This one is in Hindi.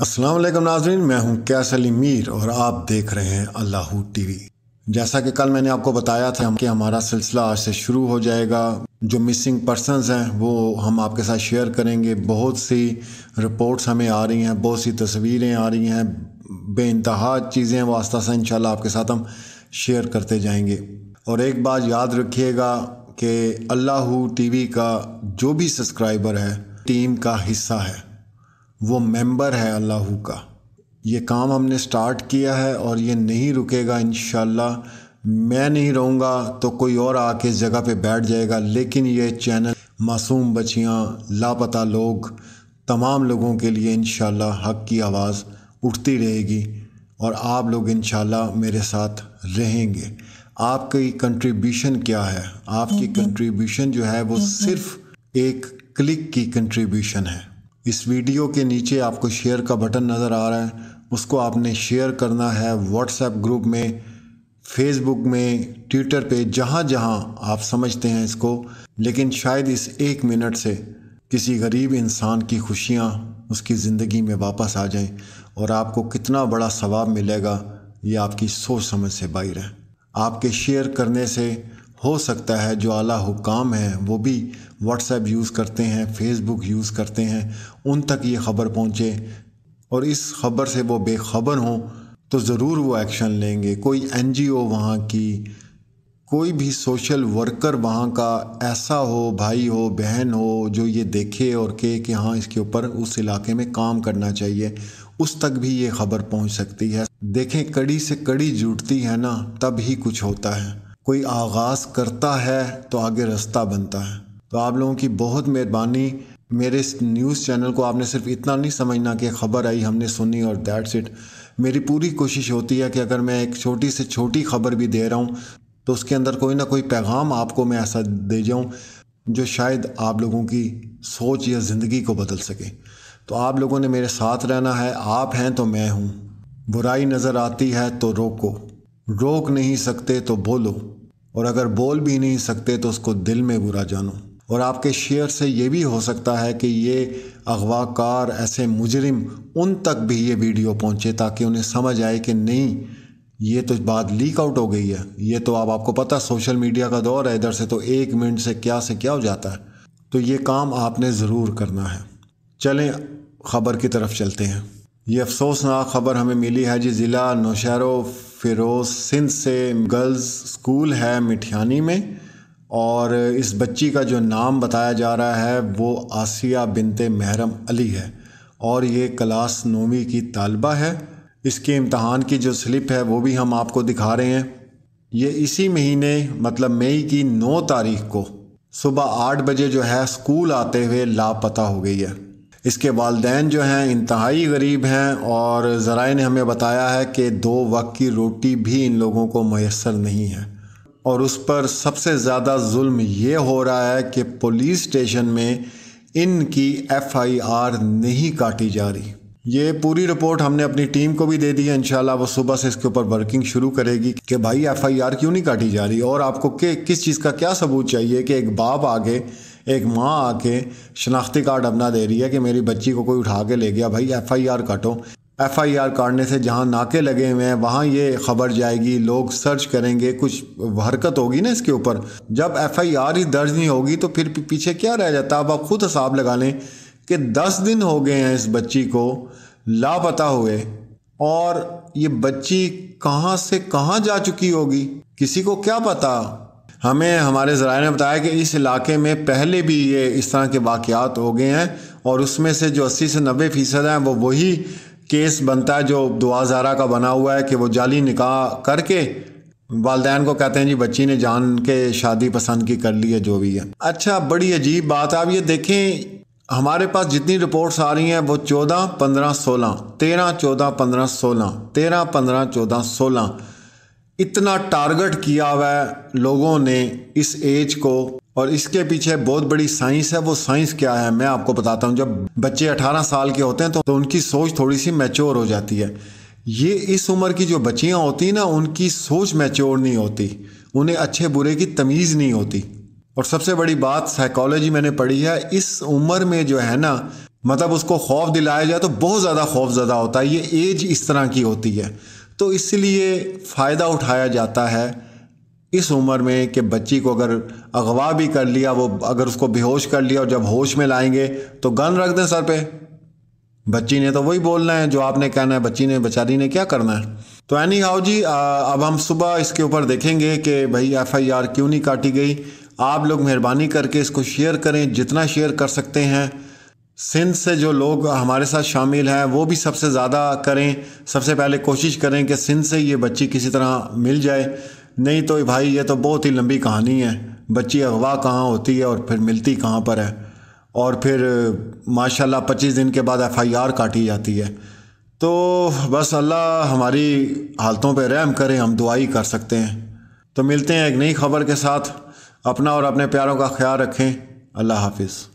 अस्सलाम वालेकुम नाजरीन मैं हूं कैस अली मीर और आप देख रहे हैं अल्लाह टीवी जैसा कि कल मैंने आपको बताया था कि हमारा सिलसिला आज से शुरू हो जाएगा जो मिसिंग पर्सनस हैं वो हम आपके साथ शेयर करेंगे बहुत सी रिपोर्ट्स हमें आ रही हैं बहुत सी तस्वीरें आ रही हैं बे इंतहा चीज़ें वास्ता से इन आपके साथ हम शेयर करते जाएंगे और एक बात याद रखिएगा कि अल्लाह टीवी का जो भी सब्सक्राइबर है टीम का हिस्सा है वो मेंबर है अल्लाह का ये काम हमने स्टार्ट किया है और ये नहीं रुकेगा इन मैं नहीं रहूँगा तो कोई और आके इस जगह पे बैठ जाएगा लेकिन ये चैनल मासूम बच्चियाँ लापता लोग तमाम लोगों के लिए इन हक की आवाज़ उठती रहेगी और आप लोग इन मेरे साथ रहेंगे आपकी कंट्रीब्यूशन क्या है आपकी कंट्रीब्यूशन हम्म, हम्म। जो है वो हम्म, सिर्फ एक क्लिक की कंट्रीब्यूशन है इस वीडियो के नीचे आपको शेयर का बटन नज़र आ रहा है उसको आपने शेयर करना है व्हाट्सएप ग्रुप में फेसबुक में ट्विटर पे जहाँ जहाँ आप समझते हैं इसको लेकिन शायद इस एक मिनट से किसी गरीब इंसान की खुशियाँ उसकी ज़िंदगी में वापस आ जाएं और आपको कितना बड़ा सवाब मिलेगा ये आपकी सोच समझ से बाहर है आपके शेयर करने से हो सकता है जो आला हुकाम हैं वो भी व्हाट्सएप यूज़ करते हैं फेसबुक यूज़ करते हैं उन तक ये ख़बर पहुँचे और इस ख़बर से वो बेखबर हों तो ज़रूर वो एक्शन लेंगे कोई एन जी ओ वहाँ की कोई भी सोशल वर्कर वहाँ का ऐसा हो भाई हो बहन हो जो ये देखे और कहे कि हाँ इसके ऊपर उस इलाके में काम करना चाहिए उस तक भी ये खबर पहुँच सकती है देखें कड़ी से कड़ी जुटती है ना तब ही कुछ होता है कोई आगाज़ करता है तो आगे रास्ता बनता है तो आप लोगों की बहुत मेहरबानी मेरे इस न्यूज़ चैनल को आपने सिर्फ इतना नहीं समझना कि खबर आई हमने सुनी और दैट्स इट मेरी पूरी कोशिश होती है कि अगर मैं एक छोटी से छोटी खबर भी दे रहा हूँ तो उसके अंदर कोई ना कोई पैगाम आपको मैं ऐसा दे जाऊँ जो शायद आप लोगों की सोच या ज़िंदगी को बदल सके तो आप लोगों ने मेरे साथ रहना है आप हैं तो मैं हूँ बुराई नज़र आती है तो रोको रोक नहीं सकते तो बोलो और अगर बोल भी नहीं सकते तो उसको दिल में बुरा जानो और आपके शेयर से ये भी हो सकता है कि ये अगवाकार ऐसे मुजरिम उन तक भी ये वीडियो पहुंचे ताकि उन्हें समझ आए कि नहीं ये तो बात लीक आउट हो गई है ये तो आप आपको पता सोशल मीडिया का दौर है इधर से तो एक मिनट से क्या से क्या हो जाता है तो ये काम आपने ज़रूर करना है चलें खबर की तरफ चलते हैं ये अफसोसनाक खबर हमें मिली है जी ज़िला नौशहरों फिरोज सिंध से गर्ल्स स्कूल है मिठियानी में और इस बच्ची का जो नाम बताया जा रहा है वो आसिया बिनते महरम अली है और ये क्लास नौवीं की तालबा है इसके इम्तहान की जो स्लिप है वो भी हम आपको दिखा रहे हैं ये इसी महीने मतलब मई की नौ तारीख को सुबह आठ बजे जो है स्कूल आते हुए लापता हो गई है इसके वालदेन जो हैं इंतहाई गरीब हैं और ज़रा ने हमें बताया है कि दो वक्त की रोटी भी इन लोगों को मैसर नहीं है और उस पर सबसे ज़्यादा जुल्म ये हो रहा है कि पुलिस स्टेशन में इनकी एफआईआर नहीं काटी जा रही ये पूरी रिपोर्ट हमने अपनी टीम को भी दे दी है शाला वो सुबह से इसके ऊपर वर्किंग शुरू करेगी कि भाई एफआईआर क्यों नहीं काटी जा रही और आपको के किस चीज़ का क्या सबूत चाहिए कि एक बाप आगे एक माँ आके शनाख्ती कार्ड अपना दे रही है कि मेरी बच्ची को कोई उठा के ले गया भाई एफआईआर काटो एफआईआर काटने से जहाँ नाके लगे हुए हैं वहाँ ये खबर जाएगी लोग सर्च करेंगे कुछ हरकत होगी ना इसके ऊपर जब एफआईआर ही दर्ज नहीं होगी तो फिर पीछे क्या रह जाता अब आप खुद हिसाब लगा लें कि दस दिन हो गए हैं इस बच्ची को लापता हुए और ये बच्ची कहाँ से कहाँ जा चुकी होगी किसी को क्या पता हमें हमारे ज़रा ने बताया कि इस इलाके में पहले भी ये इस तरह के वाक़ात हो गए हैं और उसमें से जो 80 से 90 फ़ीसद हैं वो वही केस बनता है जो दुआ जारा का बना हुआ है कि वो जाली निकाह करके वालदेन को कहते हैं जी बच्ची ने जान के शादी पसंद की कर ली है जो भी है अच्छा बड़ी अजीब बात आप ये देखें हमारे पास जितनी रिपोर्ट्स आ रही हैं वो चौदह पंद्रह सोलह तेरह चौदह पंद्रह सोलह तेरह पंद्रह चौदह सोलह इतना टारगेट किया हुआ लोगों ने इस एज को और इसके पीछे बहुत बड़ी साइंस है वो साइंस क्या है मैं आपको बताता हूँ जब बच्चे 18 साल के होते हैं तो, तो उनकी सोच थोड़ी सी मैच्योर हो जाती है ये इस उम्र की जो बच्चियाँ होती ना उनकी सोच मैच्योर नहीं होती उन्हें अच्छे बुरे की तमीज़ नहीं होती और सबसे बड़ी बात साइकोलॉजी मैंने पढ़ी है इस उम्र में जो है ना मतलब उसको खौफ दिलाया जाए तो बहुत ज़्यादा खौफ ज़्यादा होता है ये एज इस तरह की होती है तो इसलिए फ़ायदा उठाया जाता है इस उम्र में कि बच्ची को अगर अगवा भी कर लिया वो अगर उसको बेहोश कर लिया और जब होश में लाएंगे तो गन रख दें सर पे बच्ची ने तो वही बोलना है जो आपने कहना है बच्ची ने बेचारी ने क्या करना है तो एनी हाउ जी आ, अब हम सुबह इसके ऊपर देखेंगे कि भाई एफआईआर क्यों नहीं काटी गई आप लोग मेहरबानी करके इसको शेयर करें जितना शेयर कर सकते हैं सिंध से जो लोग हमारे साथ शामिल हैं वो भी सबसे ज़्यादा करें सबसे पहले कोशिश करें कि सिंध से ये बच्ची किसी तरह मिल जाए नहीं तो भाई ये तो बहुत ही लंबी कहानी है बच्ची अगवा कहाँ होती है और फिर मिलती कहाँ पर है और फिर माशाल्लाह पच्चीस दिन के बाद एफआईआर काटी जाती है तो बस अल्लाह हमारी हालतों पे रहम करें हम दुआई कर सकते हैं तो मिलते हैं एक नई खबर के साथ अपना और अपने प्यारों का ख्याल रखें अल्लाह हाफिज़